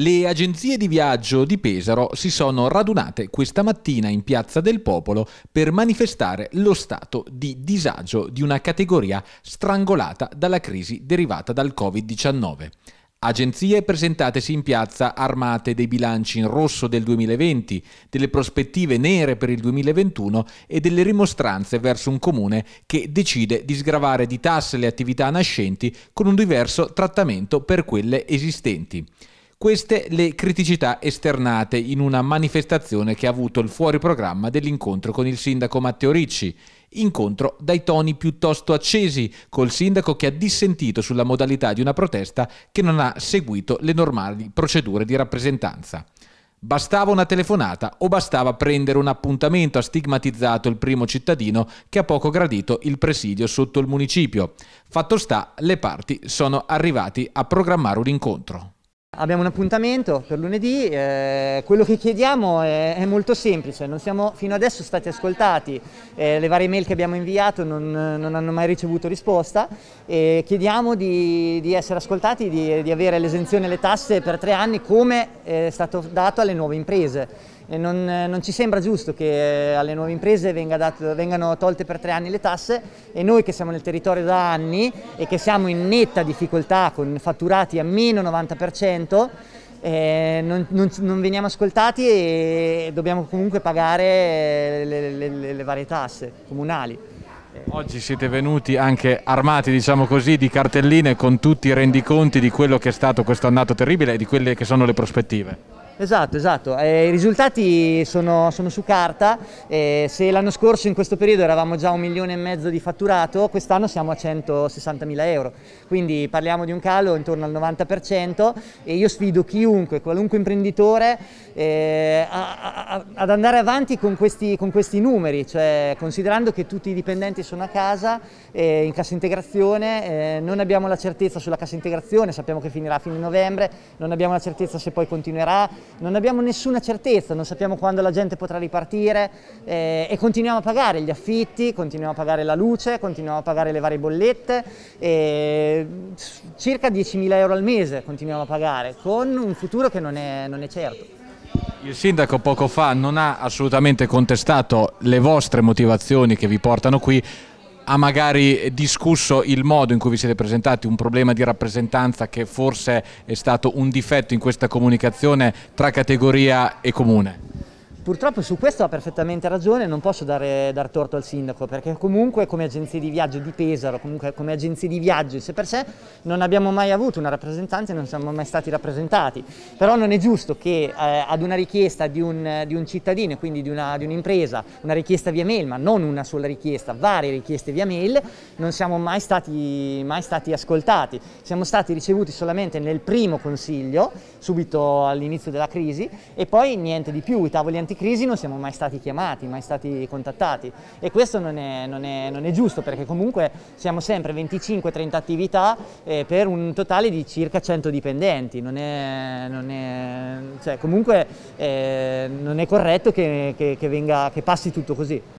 Le agenzie di viaggio di Pesaro si sono radunate questa mattina in Piazza del Popolo per manifestare lo stato di disagio di una categoria strangolata dalla crisi derivata dal Covid-19. Agenzie presentatesi in piazza armate dei bilanci in rosso del 2020, delle prospettive nere per il 2021 e delle rimostranze verso un comune che decide di sgravare di tasse le attività nascenti con un diverso trattamento per quelle esistenti. Queste le criticità esternate in una manifestazione che ha avuto il fuori programma dell'incontro con il sindaco Matteo Ricci. Incontro dai toni piuttosto accesi, col sindaco che ha dissentito sulla modalità di una protesta che non ha seguito le normali procedure di rappresentanza. Bastava una telefonata o bastava prendere un appuntamento, ha stigmatizzato il primo cittadino che ha poco gradito il presidio sotto il municipio. Fatto sta, le parti sono arrivati a programmare un incontro. Abbiamo un appuntamento per lunedì, eh, quello che chiediamo è, è, molto semplice, non siamo fino adesso stati ascoltati, eh, le varie mail che abbiamo inviato non, non hanno mai ricevuto risposta e chiediamo di, di essere ascoltati, di, di avere l'esenzione delle tasse per tre anni come è stato dato alle nuove imprese non, eh, non, ci sembra giusto che eh, alle nuove imprese venga dato, vengano tolte per tre anni le tasse e noi che siamo nel territorio da anni e che siamo in netta difficoltà con fatturati a meno 90%, eh, non, non, non, veniamo ascoltati e dobbiamo comunque pagare eh, le, le, le varie tasse comunali. Oggi siete venuti anche armati, diciamo così, di cartelline con tutti i rendiconti di quello che è stato questo annato terribile e di quelle che sono le prospettive. Esatto, esatto. Eh, I risultati sono, sono su carta. Eh, se l'anno scorso in questo periodo eravamo già a un milione e mezzo di fatturato, quest'anno siamo a 160 mila euro. Quindi parliamo di un calo intorno al 90% e io sfido chiunque, qualunque imprenditore, eh, a, a, ad andare avanti con questi, con questi, numeri, cioè considerando che tutti i dipendenti sono a casa eh, in cassa integrazione, eh, non abbiamo la certezza sulla cassa integrazione, sappiamo che finirà a fine novembre, non abbiamo la certezza se poi continuerà non abbiamo nessuna certezza, non sappiamo quando la gente potrà ripartire eh, e continuiamo a pagare gli affitti, continuiamo a pagare la luce, continuiamo a pagare le varie bollette, eh, circa 10.000 euro al mese continuiamo a pagare con un futuro che non è, non è certo. Il sindaco poco fa non ha assolutamente contestato le vostre motivazioni che vi portano qui ha magari discusso il modo in cui vi siete presentati, un problema di rappresentanza che forse è stato un difetto in questa comunicazione tra categoria e comune? Purtroppo su questo ha perfettamente ragione, non posso dare, dar torto al sindaco, perché comunque come agenzie di viaggio di Pesaro, comunque come agenzie di viaggio in sé per sé, non abbiamo mai avuto una rappresentanza e non siamo mai stati rappresentati. Però non è giusto che eh, ad una richiesta di un, di un cittadino, quindi di un'impresa, una, una richiesta via mail, ma non una sola richiesta, varie richieste via mail, non siamo mai stati, mai stati ascoltati. Siamo stati ricevuti solamente nel primo consiglio, subito all'inizio della crisi, e poi niente di più, i tavoli antichi crisi non siamo mai stati chiamati, mai stati contattati e questo non è, non è, non è giusto perché comunque siamo sempre 25-30 attività eh, per un totale di circa 100 dipendenti, non è, non è cioè comunque eh, non è corretto che, che, che, venga, che passi tutto così.